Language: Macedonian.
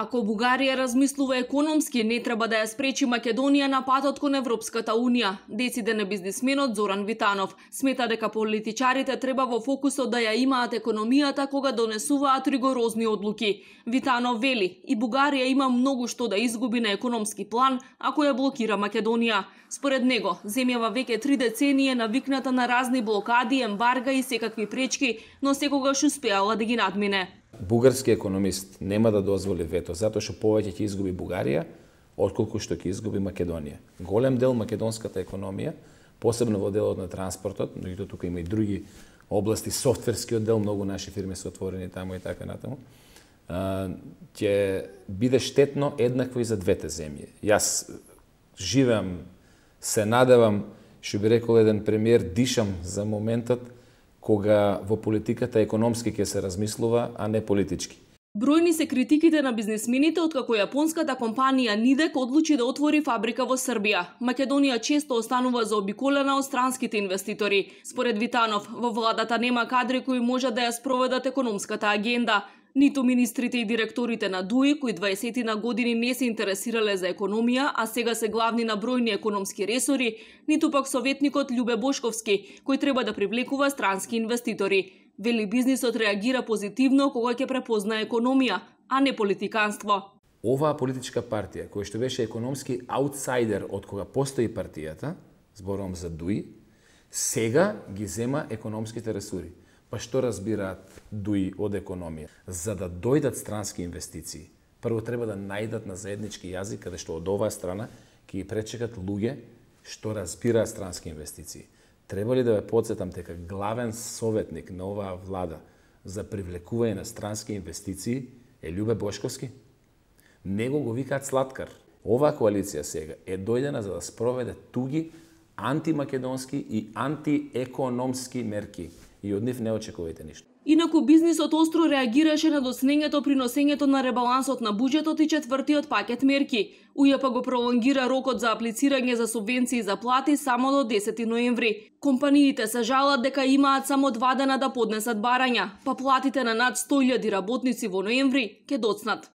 Ако Бугарија размислува економски, не треба да ја спречи Македонија на патот кон Европската Унија, дециден е бизнисменот Зоран Витанов. Смета дека политичарите треба во фокусот да ја имаат економијата кога донесуваат ригорозни одлуки. Витанов вели, и Бугарија има многу што да изгуби на економски план ако ја блокира Македонија. Според него, земјава веќе три децени е навикната на разни блокади, ембарга и секакви пречки, но секогаш успеала да ги надмине бугарски економист нема да дозволи вето, затоа што повеќе ќе изгуби Бугарија, отколку што ќе изгуби Македонија. Голем дел македонската економија, посебно во делот на транспортот, меѓутоа тука има и други области, софтверскиот дел, многу наши фирми се отворени таму и така натаму, ќе биде штетно еднакво и за двете земји. Јас живеам, се надевам, што би рекол еден премиер, дишам за моментот, кога во политиката економски ќе се размислува, а не политички. Бројни се критиките на бизнесмените како јапонската компанија Нидек одлучи да отвори фабрика во Србија. Македонија често останува заобиколена од странските инвеститори. Според Витанов, во владата нема кадри кои можат да ја спроведат економската агенда. Ниту министрите и директорите на ДУИ, кои 20 на години не се интересирале за економија, а сега се главни на бројни економски ресори, ниту пак советникот Љубе Бошковски, кој треба да привлекува странски инвеститори. Вели бизнисот реагира позитивно кога ќе препознае економија, а не политиканство. Оваа политичка партија, која што беше економски аутсайдер од кога постои партијата, зборувам за ДУИ, сега ги зема економските ресури. Па што разбираат дуи од економија? За да дојдат странски инвестиции, прво треба да најдат на заеднички јазик, каде што од оваа страна ќе ги пречекат луѓе што разбираат странски инвестиции. Треба ли да ве подсетам дека главен советник на оваа влада за привлекување на странски инвестиции е Љубе Бошковски? Него го викаат сладкар. Оваа коалиција сега е дојдена за да спроведе туги антимакедонски и антиекономски мерки и од нив не очекувајте ништо. Инаку бизнисот остро реагираше на доснењето при носењето на ребалансот на буџетот и четвртиот пакет мерки. УЈП го пролонгира рокот за аплицирање за субвенции за плати само до 10 ноември. Компаниите се жалат дека имаат само два дена да поднесат барања, па платите на над 100.000 работници во ноември ке доцнат.